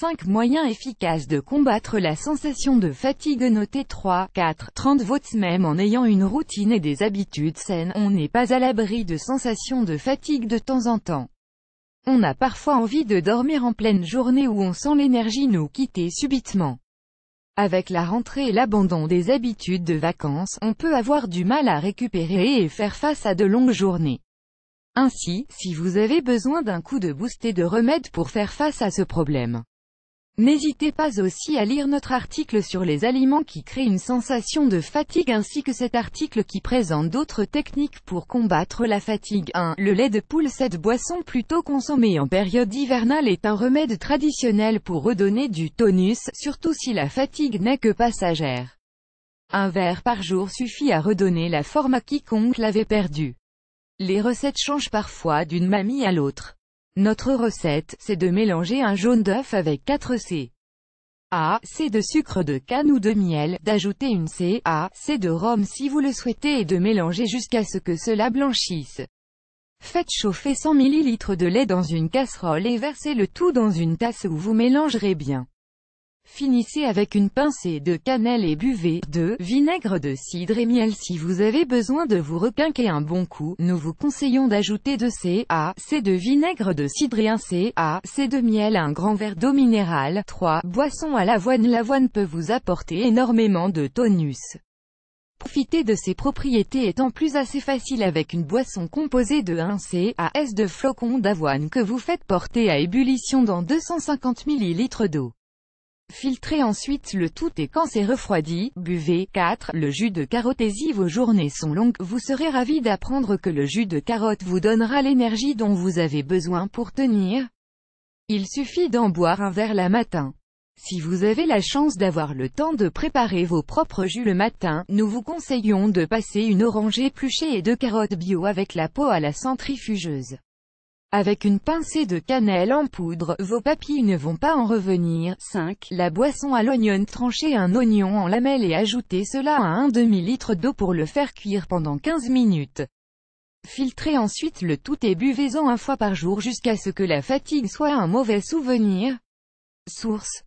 5 moyens efficaces de combattre la sensation de fatigue notée 3, 4, 30 votes Même en ayant une routine et des habitudes saines, on n'est pas à l'abri de sensations de fatigue de temps en temps. On a parfois envie de dormir en pleine journée où on sent l'énergie nous quitter subitement. Avec la rentrée et l'abandon des habitudes de vacances, on peut avoir du mal à récupérer et faire face à de longues journées. Ainsi, si vous avez besoin d'un coup de boost et de remède pour faire face à ce problème, N'hésitez pas aussi à lire notre article sur les aliments qui créent une sensation de fatigue ainsi que cet article qui présente d'autres techniques pour combattre la fatigue. 1. Le lait de poule Cette boisson plutôt consommée en période hivernale est un remède traditionnel pour redonner du tonus, surtout si la fatigue n'est que passagère. Un verre par jour suffit à redonner la forme à quiconque l'avait perdue. Les recettes changent parfois d'une mamie à l'autre. Notre recette, c'est de mélanger un jaune d'œuf avec 4 C. A, C de sucre de canne ou de miel, d'ajouter une C, A, C de rhum si vous le souhaitez et de mélanger jusqu'à ce que cela blanchisse. Faites chauffer 100 ml de lait dans une casserole et versez le tout dans une tasse où vous mélangerez bien. Finissez avec une pincée de cannelle et buvez de vinaigre de cidre et miel si vous avez besoin de vous requinquer un bon coup. Nous vous conseillons d'ajouter 2 C à C de vinaigre de cidre et 1 C à C de miel un grand verre d'eau minérale. 3. Boisson à l'avoine L'avoine peut vous apporter énormément de tonus. Profitez de ses propriétés étant plus assez facile avec une boisson composée de 1 C à S de flocons d'avoine que vous faites porter à ébullition dans 250 ml d'eau. Filtrez ensuite le tout et quand c'est refroidi, buvez. 4. Le jus de carotte et si vos journées sont longues, vous serez ravi d'apprendre que le jus de carotte vous donnera l'énergie dont vous avez besoin pour tenir. Il suffit d'en boire un verre la matin. Si vous avez la chance d'avoir le temps de préparer vos propres jus le matin, nous vous conseillons de passer une orange épluchée et deux carottes bio avec la peau à la centrifugeuse. Avec une pincée de cannelle en poudre, vos papilles ne vont pas en revenir. 5. La boisson à l'oignon Tranchez un oignon en lamelles et ajoutez cela à un demi-litre d'eau pour le faire cuire pendant 15 minutes. Filtrez ensuite le tout et buvez-en un fois par jour jusqu'à ce que la fatigue soit un mauvais souvenir. Source